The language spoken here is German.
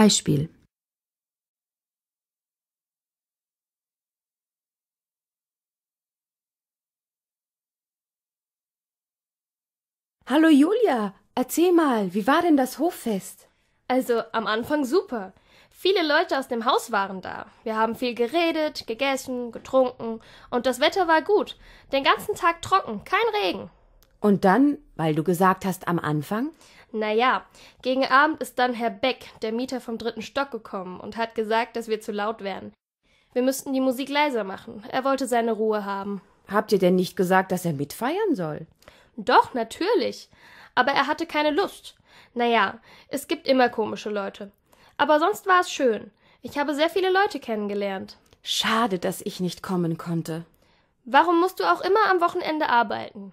Beispiel Hallo Julia, erzähl mal, wie war denn das Hoffest? Also am Anfang super. Viele Leute aus dem Haus waren da. Wir haben viel geredet, gegessen, getrunken und das Wetter war gut. Den ganzen Tag trocken, kein Regen. Und dann, weil du gesagt hast am Anfang? Na ja, gegen Abend ist dann Herr Beck, der Mieter vom dritten Stock, gekommen und hat gesagt, dass wir zu laut wären. Wir müssten die Musik leiser machen. Er wollte seine Ruhe haben. Habt ihr denn nicht gesagt, dass er mitfeiern soll? Doch, natürlich. Aber er hatte keine Lust. Na ja, es gibt immer komische Leute. Aber sonst war es schön. Ich habe sehr viele Leute kennengelernt. Schade, dass ich nicht kommen konnte. Warum musst du auch immer am Wochenende arbeiten?